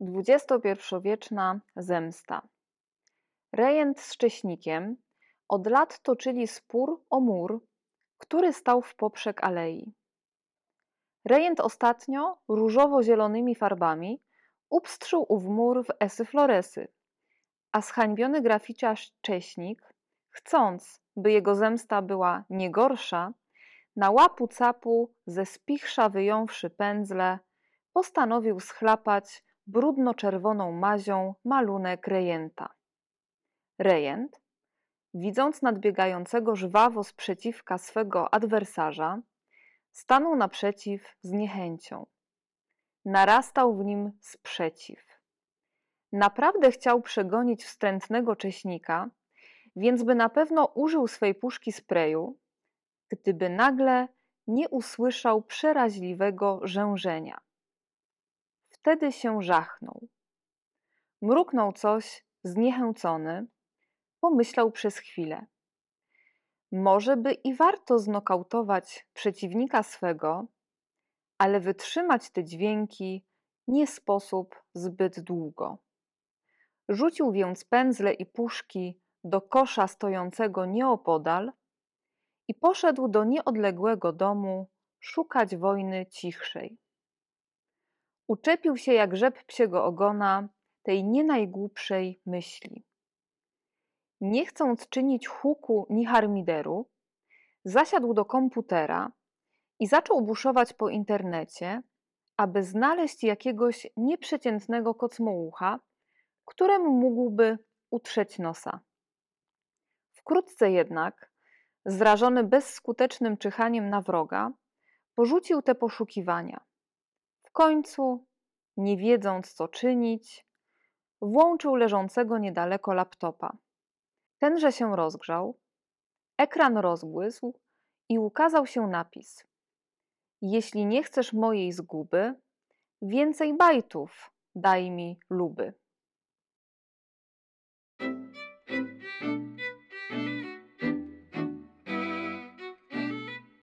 XXI-wieczna zemsta. Rejent z Cześnikiem od lat toczyli spór o mur, który stał w poprzek alei. Rejent ostatnio różowo-zielonymi farbami upstrzył ów mur w esy floresy, a zhańbiony graficiarz Cześnik, chcąc, by jego zemsta była nie gorsza, na łapu capu ze spichrza wyjąwszy pędzle, postanowił schlapać brudno-czerwoną mazią malunek rejenta. Rejent, widząc nadbiegającego żwawo sprzeciwka swego adwersarza, stanął naprzeciw z niechęcią. Narastał w nim sprzeciw. Naprawdę chciał przegonić wstrętnego cześnika, więc by na pewno użył swej puszki sprayu, gdyby nagle nie usłyszał przeraźliwego rzężenia. Wtedy się żachnął. Mruknął coś, zniechęcony, pomyślał przez chwilę. Może by i warto znokautować przeciwnika swego, ale wytrzymać te dźwięki nie sposób zbyt długo. Rzucił więc pędzle i puszki do kosza stojącego nieopodal i poszedł do nieodległego domu szukać wojny cichszej. Uczepił się jak rzep psiego ogona tej nie najgłupszej myśli. Nie chcąc czynić huku ni harmideru, zasiadł do komputera i zaczął buszować po internecie, aby znaleźć jakiegoś nieprzeciętnego kocmołucha, któremu mógłby utrzeć nosa. Wkrótce jednak, zrażony bezskutecznym czyhaniem na wroga, porzucił te poszukiwania – w końcu, nie wiedząc co czynić, włączył leżącego niedaleko laptopa. Tenże się rozgrzał, ekran rozbłysł i ukazał się napis: Jeśli nie chcesz mojej zguby, więcej bajtów daj mi luby.